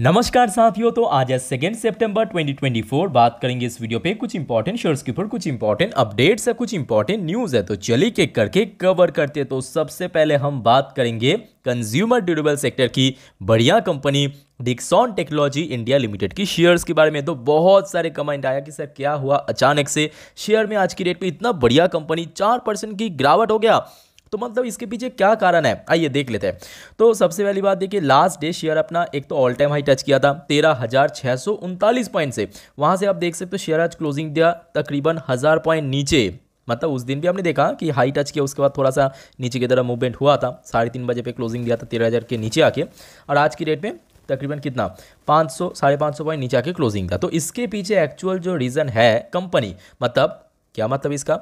नमस्कार साथियों तो आज है सेकेंड सेप्टेम्बर 2024 बात करेंगे इस वीडियो पे कुछ इंपॉर्टेंट शेयर्स के ऊपर कुछ इंपॉर्टेंट अपडेट्स है कुछ इंपॉर्टेंट न्यूज़ है तो चलिए के करके कवर करते हैं तो सबसे पहले हम बात करेंगे कंज्यूमर ड्यूरेबल सेक्टर की बढ़िया company Dixon technology India limited की शेयर्स के बारे में तो बहुत सारे कमेंट आया कि सर क्या हुआ अचानक से शेयर में आज की डेट पर इतना बढ़िया कंपनी चार परसेंट की गिरावट हो गया तो मतलब इसके पीछे क्या कारण है आइए देख लेते हैं तो सबसे पहली बात देखिए लास्ट डे शेयर अपना एक तो ऑल टाइम हाई टच किया था तेरह हज़ार छः सौ उनतालीस पॉइंट से वहाँ से आप देख सकते हो शेयर आज क्लोजिंग दिया तकरीबन हज़ार पॉइंट नीचे मतलब उस दिन भी हमने देखा कि हाई टच किया उसके बाद थोड़ा सा नीचे की तरह मूवमेंट हुआ था साढ़े तीन बजे पे क्लोजिंग दिया था तेरह हज़ार के नीचे आके और आज की डेट में तकरीबन कितना पाँच सौ साढ़े पाँच सौ पॉइंट नीचे आके क्लोजिंग था तो इसके पीछे एक्चुअल जो रीज़न है कंपनी मतलब क्या मतलब इसका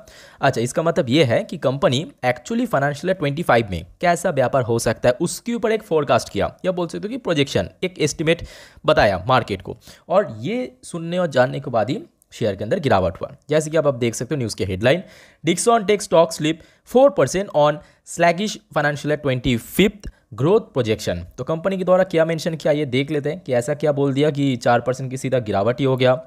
अच्छा इसका मतलब ये है कि company actually financial twenty five में कैसा व्यापार हो सकता है उसके ऊपर एक फोरकास्ट किया या बोल सकते हो कि प्रोजेक्शन एक एस्टिमेट बताया मार्केट को और ये सुनने और जानने के बाद ही शेयर के अंदर गिरावट हुआ जैसे कि आप, अब देख सकते हो न्यूज़ के headline Dixon tech stock slip four percent on sluggish financial twenty fifth growth projection तो कंपनी के द्वारा क्या मेंशन किया ये देख लेते हैं कि ऐसा क्या बोल दिया कि चार परसेंट की सीधा गिरावट ही हो गया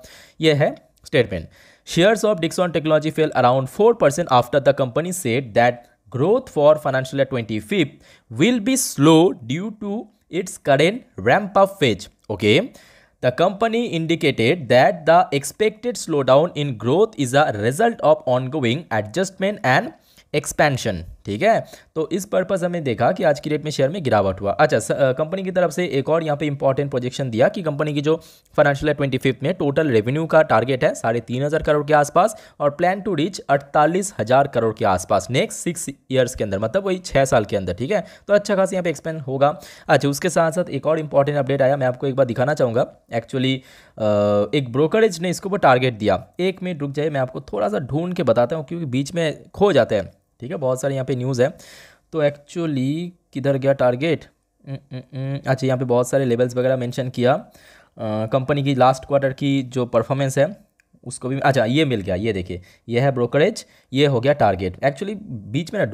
ये है statement Shares of Dixon Technology fell around 4% after the company said that growth for financial year 25 will be slow due to its current ramp up phase. Okay. The company indicated that the expected slowdown in growth is a result of ongoing adjustment and expansion. ठीक है तो इस purpose हमने देखा कि आज की date में शेयर में गिरावट हुआ अच्छा कंपनी की तरफ से एक और यहाँ पे इंपॉर्टेंट प्रोजेक्शन दिया कि कंपनी की जो फाइनेंशियल है ट्वेंटी फिफ्थ में टोटल रेवेन्यू का टारगेट है साढ़े तीन हज़ार करोड़ के आसपास और प्लान टू रीच अड़तालीस हज़ार करोड़ के आसपास नेक्स्ट सिक्स ईयर्स के अंदर मतलब वही छः साल के अंदर ठीक है तो अच्छा खासा यहाँ पे एक्सपेंड होगा अच्छा उसके साथ साथ एक और इंपॉर्टेंट अपडेट आया मैं आपको एक बार दिखाना चाहूँगा एक्चुअली एक ब्रोकरेज ने इसको ऊपर टारगेट दिया एक मिनट रुक जाए मैं आपको थोड़ा सा ढूंढ के बताता हूँ क्योंकि बीच में खो जाते हैं ठीक है बहुत सारे यहाँ पे न्यूज़ है तो एक्चुअली किधर गया टारगेट हम्म, हम्म, हम्म। अच्छा यहाँ पे बहुत सारे लेवल्स वगैरह मेंशन किया कंपनी की लास्ट क्वार्टर की जो परफॉर्मेंस है उसको भी अच्छा ये मिल गया ये देखिए ये है ब्रोकरेज ये हो गया टारगेट एक्चुअली बीच में ना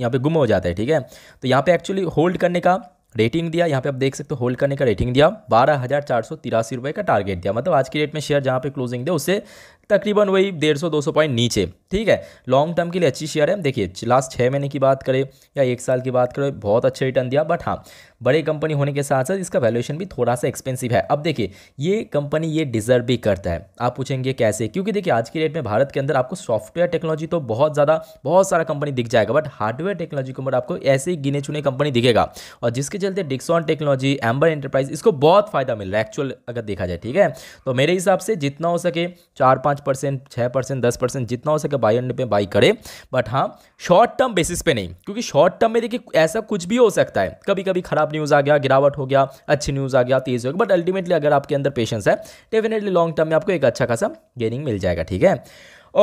यहाँ पे गुम हो जाता है ठीक है तो यहाँ पे एक्चुअली होल्ड करने का रेटिंग दिया यहाँ पे आप देख सकते हो होल्ड करने का रेटिंग दिया बारह हज़ार चार सौ तिरासी रुपये का टारगेट दिया मतलब आज की डेट में शेयर जहाँ पे क्लोजिंग दे उससे तकरीबन वही डेढ़ सौ दो सौ पॉइंट नीचे ठीक है लॉन्ग टर्म के लिए अच्छी शेयर है देखिए लास्ट छः महीने की बात करें या एक साल की बात करें बहुत अच्छे रिटर्न दिया बट हाँ बड़े कंपनी होने के साथ साथ इसका वैल्यूएशन भी थोड़ा सा एक्सपेंसिव है अब देखिए ये कंपनी ये डिजर्व भी करता है आप पूछेंगे कैसे क्योंकि देखिए आज की डेट में भारत के अंदर आपको सॉफ्टवेयर टेक्नोलॉजी तो बहुत ज़्यादा बहुत सारा कंपनी दिख जाएगा बट हार्डवेयर टेक्नोलॉजी के ऊपर आपको ऐसे ही गिने चुने कंपनी दिखेगा और जिसके चलते डिक्सॉन टेक्नोलॉजी एम्बर एंटरप्राइज इसको बहुत फायदा मिल रहा है एक्चुअल अगर देखा जाए ठीक है तो मेरे हिसाब से जितना हो सके चार पाँच पाँच परसेंट छः परसेंट दस परसेंट जितना हो सके बाई अंडे पे बाई करे बट हाँ शॉर्ट टर्म बेसिस पे नहीं क्योंकि शॉर्ट टर्म में देखिए ऐसा कुछ भी हो सकता है कभी कभी खराब न्यूज़ आ गया गिरावट हो गया अच्छी न्यूज़ आ गया तेज़ हो गया बट अल्टीमेटली अगर आपके अंदर पेशेंस है डेफिनेटली लॉन्ग टर्म में आपको एक अच्छा खासा गेनिंग मिल जाएगा ठीक है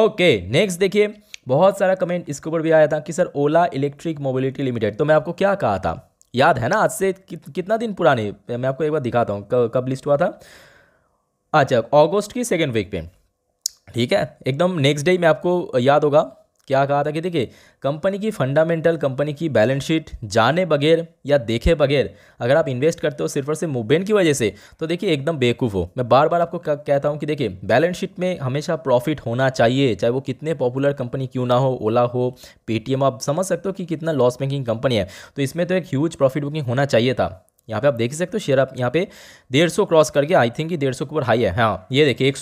ओके नेक्स्ट देखिए बहुत सारा कमेंट इसके ऊपर भी आया था कि sir Ola electric mobility limited तो मैं आपको क्या कहा था याद है ना आज से कि, कितना दिन पुराने मैं आपको एक बार दिखाता हूँ कब लिस्ट हुआ था अच्छा अगस्त की सेकेंड वीक पे ठीक है एकदम नेक्स्ट डे मैं आपको याद होगा क्या कहा था कि देखिए कंपनी की फंडामेंटल कंपनी की बैलेंस शीट जाने बगैर या देखे बगैर अगर आप इन्वेस्ट करते हो सिर्फ और सिर्फ मूवमेंट की वजह से तो देखिए एकदम बेवकूफ़ हो मैं बार बार आपको कहता हूँ कि देखिए बैलेंस शीट में हमेशा प्रॉफिट होना चाहिए चाहे वो कितने पॉपुलर कंपनी क्यों ना हो ओला हो पेटीएम आप समझ सकते हो कि कितना लॉस मेकिंग कंपनी है तो इसमें तो एक ह्यूज प्रॉफिट बुकिंग होना चाहिए था यहाँ पे आप देख सकते हो शेयर आप यहाँ पे डेढ़ सौ क्रॉस करके आई थिंक कि डेढ़ सौ के ऊपर हाई है हाँ ये देखिए एक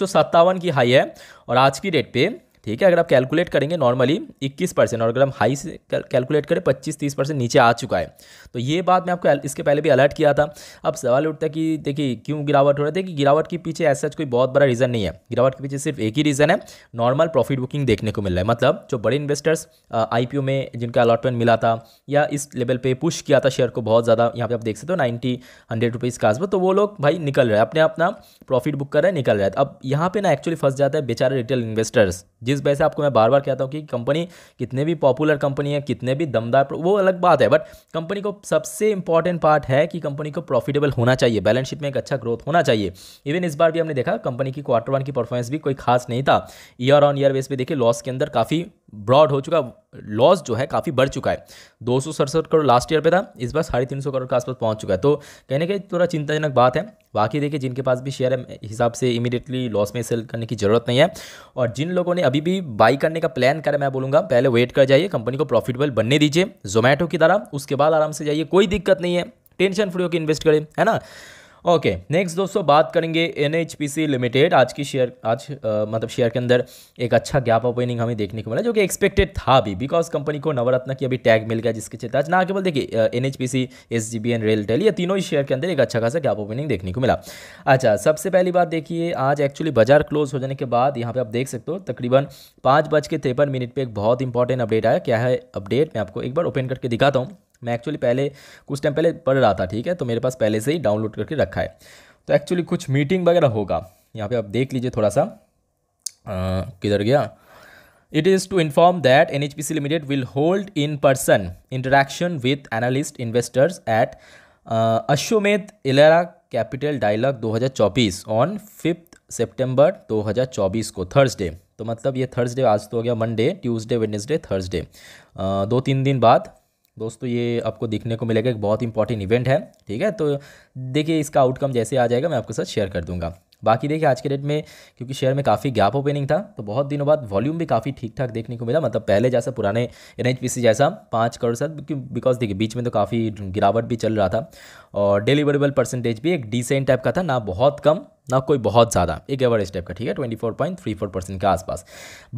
की हाई है और आज की डेट पे ठीक है अगर आप कैलकुलेट करेंगे नॉर्मली 21 परसेंट और अगर हम हाई से कैलकुलेट करें 25-30 परसेंट नीचे आ चुका है तो ये बात मैं आपको इसके पहले भी अलर्ट किया था अब सवाल उठता है कि देखिए क्यों गिरावट हो रहा है देखिए गिरावट के पीछे ऐसा कोई बहुत बड़ा रीज़न नहीं है गिरावट के पीछे सिर्फ एक ही रीज़न है नॉर्मल प्रॉफिट बुकिंग देखने को मिल रहा है मतलब जो बड़े इन्वेस्टर्स आई में जिनका अलॉटमेंट मिला था या इस लेवल पर पुश किया था शेयर को बहुत ज़्यादा यहाँ पर आप देख सकते हो नाइन्टी हंड्रेड रुपीज़ का आसपास तो वो लोग भाई निकल रहे हैं अपने अपना प्रॉफिट बुक कर रहे हैं निकल रहे हैं अब यहाँ पर ना एक्चुअली फंस जाता है बेचारे रिटेल इन्वेस्टर्स जिस जिस वजह से आपको मैं बार बार कहता हूँ कि कंपनी कितने भी पॉपुलर कंपनी है कितने भी दमदार वो अलग बात है बट कंपनी को सबसे इंपॉर्टेंट पार्ट है कि कंपनी को प्रॉफिटेबल होना चाहिए बैलेंस शीट में एक अच्छा ग्रोथ होना चाहिए इवन इस बार भी हमने देखा कंपनी की क्वार्टर वन की परफॉर्मेंस भी कोई खास नहीं था ईयर ऑन ईयर बेस पर देखिए लॉस के अंदर काफ़ी ब्रॉड हो चुका लॉस जो है काफ़ी बढ़ चुका है दो करोड़ लास्ट ईयर पे था इस बार साढ़े तीन सौ करोड़ के आसपास पहुंच चुका है तो कहने के थोड़ा चिंताजनक बात है बाकी देखिए जिनके पास भी शेयर है हिसाब से इमीडिएटली लॉस में सेल करने की ज़रूरत नहीं है और जिन लोगों ने अभी भी बाई करने का प्लान करा मैं बोलूँगा पहले वेट कर जाइए कंपनी को प्रॉफिटेबल बनने दीजिए जोमेटो की तरह उसके बाद आराम से जाइए कोई दिक्कत नहीं है टेंशन फ्री होकर इन्वेस्ट करें है ना ओके नेक्स्ट दोस्तों बात करेंगे एन लिमिटेड आज की शेयर आज आ, मतलब शेयर के अंदर एक अच्छा गैप ओपनिंग हमें देखने को मिला जो कि एक्सपेक्टेड था भी बिकॉज कंपनी को नवरत्न की अभी टैग मिल गया जिसके चलते आज ना केवल देखिए N H P C S G B ये तीनों ही शेयर के अंदर एक अच्छा खासा गैप ओपनिंग देखने को मिला अच्छा सबसे पहली बात देखिए आज एक्चुअली बाजार क्लोज हो जाने के बाद यहाँ पर आप देख सकते हो तकरीबन पाँच बज के तिरपन मिनट पर एक बहुत इंपॉर्टेंट अपडेट आया क्या है अपडेट मैं आपको एक बार ओपन करके दिखाता हूँ मैं एक्चुअली पहले कुछ टाइम पहले पढ़ रहा था ठीक है तो मेरे पास पहले से ही डाउनलोड करके रखा है तो एक्चुअली कुछ मीटिंग वगैरह होगा यहाँ पे आप देख लीजिए थोड़ा सा किधर गया It is to inform that NHPC Limited limited will hold in person interaction analyst analyst investors at Ashwamedh Elara capital dialogue 2024 on fifth September दो को थर्सडे तो मतलब ये थर्सडे आज तो हो गया मंडे ट्यूसडे वेडनेसडे थर्सडे दो तीन दिन बाद दोस्तों ये आपको देखने को मिलेगा एक बहुत इंपॉर्टेंट इवेंट है ठीक है तो देखिए इसका आउटकम जैसे आ जाएगा मैं आपके साथ शेयर कर दूंगा बाकी देखिए आज के डेट में क्योंकि शेयर में काफ़ी गैप ओपनिंग था तो बहुत दिनों बाद वॉल्यूम भी काफ़ी ठीक ठाक देखने को मिला मतलब पहले जैसा पुराने एन जैसा पाँच करोड़ साथ बिकॉज देखिए बीच में तो काफ़ी गिरावट भी चल रहा था और डिलीवरेबल परसेंटेज भी एक डिसेंट टाइप का था ना बहुत कम ना कोई बहुत ज़्यादा एक एवरेज टाइप का ठीक है twenty four point three four percent के आसपास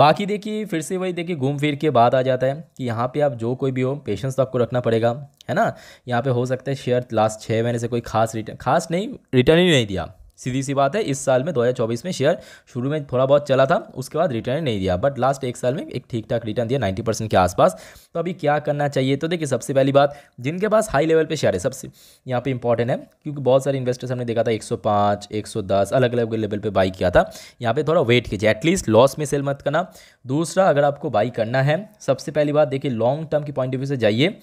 बाकी देखिए फिर से वही देखिए घूम फिर के बाद आ जाता है कि यहाँ पे आप जो कोई भी हो पेशेंस तो आपको रखना पड़ेगा है ना यहाँ पे हो सकता है शेयर लास्ट छः महीने से कोई खास रिटर्न खास नहीं रिटर्न ही नहीं दिया सीधी सी बात है इस साल में 2024 में शेयर शुरू में थोड़ा बहुत चला था उसके बाद रिटर्न नहीं दिया बट लास्ट एक साल में एक ठीक ठाक रिटर्न दिया 90 परसेंट के आसपास तो अभी क्या करना चाहिए तो देखिए सबसे पहली बात जिनके पास हाई लेवल पे शेयर है सबसे यहाँ पे इंपॉर्टेंट है क्योंकि बहुत सारे इन्वेस्टर्स हमने देखा था एक सौ अलग अलग लेवल पर बाई किया था यहाँ पर थोड़ा वेट कीजिए एटलीस्ट लॉस में सेल मत करना दूसरा अगर आपको बाई करना है सबसे पहली बात देखिए लॉन्ग टर्म की पॉइंट ऑफ व्यू से जाइए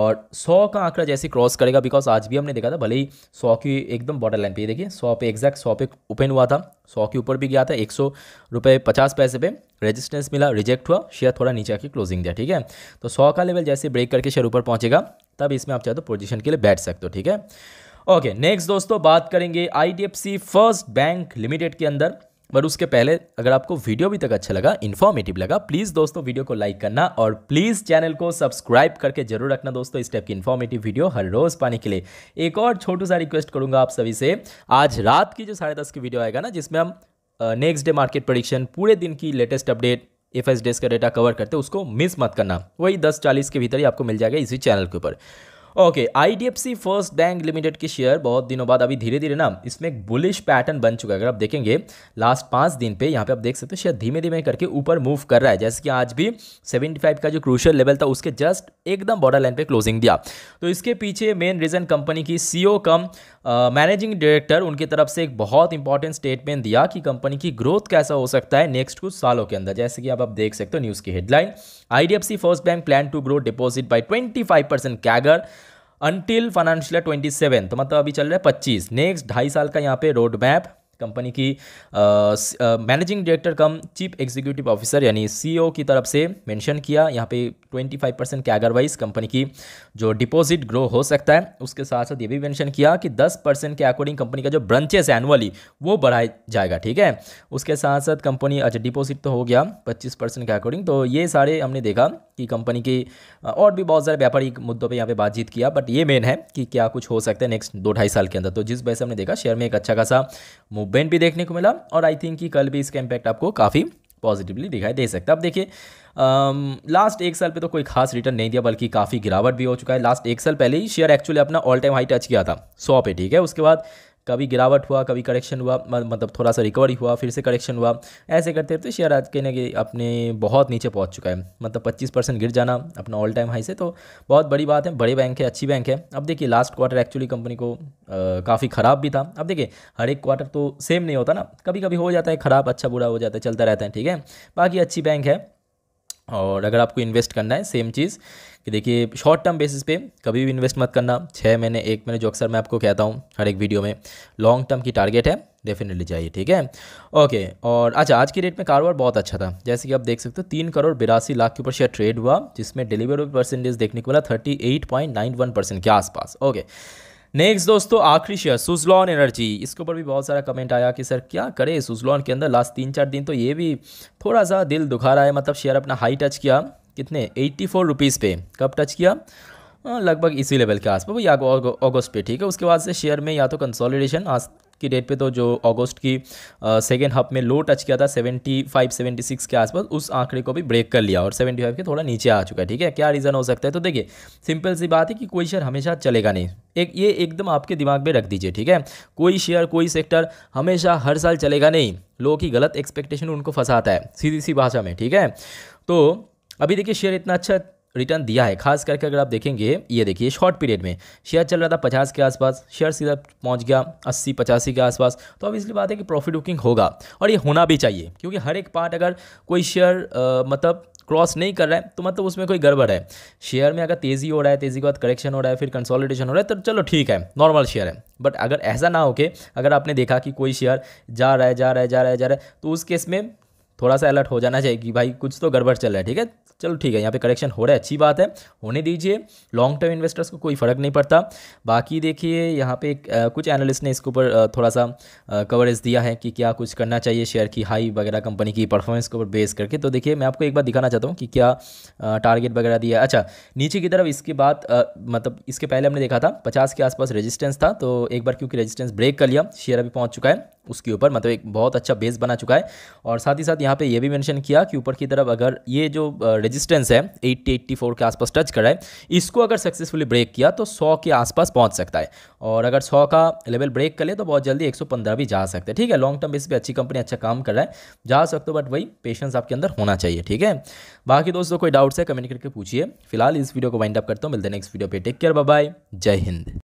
और सौ का आंकड़ा जैसे क्रॉस करेगा बिकॉज आज भी हमने देखा था भले ही सौ की एकदम बॉर्डर लाइन पर देखिए सौ पे एग्जैक्ट सौ पे ओपन हुआ था सौ के ऊपर भी गया था एक सौ रुपये पचास पैसे पे रेजिस्टेंस मिला रिजेक्ट हुआ शेयर थोड़ा नीचे आके क्लोजिंग दिया ठीक है तो सौ का लेवल जैसे ब्रेक करके शेयर ऊपर पहुंचेगा तब इसमें आप चाहे तो पोजिशन के लिए बैठ सकते हो ठीक है ओके नेक्स्ट दोस्तों बात करेंगे आई फर्स्ट बैंक लिमिटेड के अंदर बट उसके पहले अगर आपको वीडियो भी तक अच्छा लगा इन्फॉर्मेटिव लगा प्लीज़ दोस्तों वीडियो को लाइक करना और प्लीज़ चैनल को सब्सक्राइब करके जरूर रखना दोस्तों इस टाइप की इन्फॉर्मेटिव वीडियो हर रोज़ पाने के लिए एक और छोटू सा रिक्वेस्ट करूँगा आप सभी से आज रात की जो साढ़े दस की वीडियो आएगा ना जिसमें हम नेक्स्ट डे मार्केट प्रोडिक्शन पूरे दिन की latest update F S days का डेटा कवर करते उसको मिस मत करना वही दस चालीस के भीतर ही आपको मिल जाएगा इसी चैनल के ऊपर okay C first bank limited के शेयर बहुत दिनों बाद अभी धीरे धीरे ना इसमें एक बुलिश पैटर्न बन चुका है अगर आप देखेंगे लास्ट पाँच दिन पे यहाँ पे आप देख सकते हो शेयर धीमे धीमे करके ऊपर मूव कर रहा है जैसे कि आज भी 75 का जो क्रूशल लेवल था उसके जस्ट एकदम बॉर्डर लाइन पे क्लोजिंग दिया तो इसके पीछे मेन रीज़न कंपनी की C e cum managing director उनकी तरफ से एक बहुत इंपॉर्टेंट स्टेटमेंट दिया कि कंपनी की ग्रोथ कैसा हो सकता है नेक्स्ट कुछ सालों के अंदर जैसे कि आप, आप देख सकते हो न्यूज़ की headline I first bank plan to grow deposit by twenty five percent CAGR until financial twenty seven तो मतलब अभी चल रहा है पच्चीस नेक्स्ट ढाई साल का यहाँ पे रोड मैप कंपनी की managing director cum chief executive officer यानी सीईओ e की तरफ से मेंशन किया यहाँ पे 25 परसेंट के अगर वाइज कंपनी की जो डिपॉजिट ग्रो हो सकता है उसके साथ साथ ये भी मेंशन किया कि 10 परसेंट के अकॉर्डिंग कंपनी का जो ब्रांचेस एनुअली वो बढ़ाया जाएगा ठीक है उसके साथ साथ कंपनी अच्छा डिपोजिट तो हो गया पच्चीस परसेंट के अकॉर्डिंग तो ये सारे हमने देखा कि कंपनी की और भी बहुत सारे व्यापारिक मुद्दों पर यहाँ पर बातचीत किया बट ये मेन है कि क्या कुछ हो सकता है नेक्स्ट दो ढाई साल के अंदर तो जिस वजह से हमने देखा शेयर में एक अच्छा खासा मूव मूवमेंट भी देखने को मिला और आई थिंक कि कल भी इसका इम्पैक्ट आपको काफ़ी पॉजिटिवली दिखाई दे सकता है अब देखिए लास्ट एक साल पे तो कोई खास रिटर्न नहीं दिया बल्कि काफ़ी गिरावट भी हो चुका है लास्ट एक साल पहले ही शेयर एक्चुअली अपना ऑल टाइम हाई टच किया था सौ पे ठीक है उसके बाद कभी गिरावट हुआ कभी करेक्शन हुआ मतलब थोड़ा सा रिकवरी हुआ फिर से करेक्शन हुआ ऐसे करते तो शेयर आज के अपने बहुत नीचे पहुंच चुका है मतलब 25 परसेंट गिर जाना अपना ऑल टाइम हाई से तो बहुत बड़ी बात है बड़े बैंक है अच्छी बैंक है अब देखिए लास्ट क्वार्टर एक्चुअली कंपनी को काफ़ी ख़राब भी था अब देखिए हर एक क्वार्टर तो सेम नहीं होता ना कभी कभी हो जाता है ख़राब अच्छा बुरा हो जाता है चलता रहता है ठीक है बाकी अच्छी बैंक है और अगर आपको इन्वेस्ट करना है सेम चीज़ कि देखिए शॉर्ट टर्म बेसिस पे कभी भी इन्वेस्ट मत करना छः महीने एक महीने जो अक्सर मैं आपको कहता हूँ हर एक वीडियो में लॉन्ग टर्म की टारगेट है डेफिनेटली चाहिए ठीक है ओके और अच्छा आज की डेट में कारोबार बहुत अच्छा था जैसे कि आप देख सकते हो तीन करोड़ बिरासी लाख के ऊपर शेयर ट्रेड हुआ जिसमें डिलीवरी परसेंटेज देखने को मिला thirty eight point nine one percent के आसपास ओके नेक्स्ट दोस्तों आखिरी शेयर सुजलॉन एनर्जी इसके ऊपर भी बहुत सारा कमेंट आया कि सर क्या करे सुजलॉन के अंदर लास्ट तीन चार दिन तो ये भी थोड़ा सा दिल दुखा रहा है मतलब शेयर अपना हाई टच किया कितने एट्टी फोर रुपीज़ पे कब टच किया हाँ, लगभग इसी लेवल के आसपास या अगस्त पे ठीक है उसके बाद से शेयर में या तो कंसोलिडेशन आज की डेट पे तो जो अगस्त की सेकेंड हाफ में लो टच किया था 75 76 के आसपास उस आंकड़े को भी ब्रेक कर लिया और 75 के थोड़ा नीचे आ चुका है ठीक है क्या रीज़न हो सकता है तो देखिए सिंपल सी बात है कि कोई शेयर हमेशा चलेगा नहीं एक ये एकदम आपके दिमाग में रख दीजिए ठीक है कोई शेयर कोई सेक्टर हमेशा हर साल चलेगा नहीं लोगों की गलत एक्सपेक्टेशन उनको फंसाता है सीधी सी भाषा में ठीक है तो अभी देखिए शेयर इतना अच्छा रिटर्न दिया है खास करके अगर आप देखेंगे ये देखिए शॉर्ट पीरियड में शेयर चल रहा था पचास के आसपास शेयर सीधा पहुंच गया अस्सी पचासी के आसपास तो अब इसलिए बात है कि प्रॉफिट बुकिंग होगा और ये होना भी चाहिए क्योंकि हर एक पार्ट अगर कोई शेयर मतलब क्रॉस नहीं कर रहा है तो मतलब उसमें कोई गड़बड़ है शेयर में अगर तेज़ी हो रहा है तेज़ी के बाद करेक्शन हो रहा है फिर कंसोलिडेशन हो रहा है तो चलो ठीक है नॉर्मल शेयर है बट अगर ऐसा ना हो के अगर आपने देखा कि कोई शेयर जा रहा है जा रहा है जा रहा है जा रहा है तो उस केस में थोड़ा सा अलर्ट हो जाना चाहिए कि भाई कुछ तो गड़बड़ चल रहा है ठीक है चलो ठीक है यहाँ पे करेक्शन हो रहा है अच्छी बात है होने दीजिए लॉन्ग टर्म इन्वेस्टर्स को कोई फ़र्क नहीं पड़ता बाकी देखिए यहाँ पे आ, कुछ एनालिस्ट ने इसके ऊपर थोड़ा सा कवरेज दिया है कि क्या कुछ करना चाहिए शेयर की हाई वगैरह कंपनी की परफॉर्मेंस के ऊपर बेस करके तो देखिए मैं आपको एक बार दिखाना चाहता हूँ कि क्या टारगेट वगैरह दिया अच्छा नीचे की तरफ इसके बाद मतलब इसके पहले हमने देखा था पचास के आसपास रजिस्टेंस था तो एक बार क्योंकि रजिस्टेंस ब्रेक कर लिया शेयर अभी पहुँच चुका है उसके ऊपर मतलब एक बहुत अच्छा बेस बना चुका है और साथ ही साथ यहाँ पे ये भी मेंशन किया कि ऊपर की तरफ अगर ये जो रेजिस्टेंस है 80 84 के आसपास टच रहा है इसको अगर सक्सेसफुली ब्रेक किया तो 100 के आसपास पहुँच सकता है और अगर 100 का लेवल ब्रेक कर ले तो बहुत जल्दी 115 भी जा सकते हैं ठीक है लॉन्ग टर्म बेस पर अच्छी कंपनी अच्छा काम कर रहा है जा सकते हो बट वही पेशेंस आपके अंदर होना चाहिए ठीक है बाकी दोस्तों कोई डाउट्स है कमेंट करके पूछिए फिलहाल इस वीडियो को वाइंड अप करता हूँ मिलते हैं नेक्स्ट वीडियो पर टेक केयर बाय जय हिंद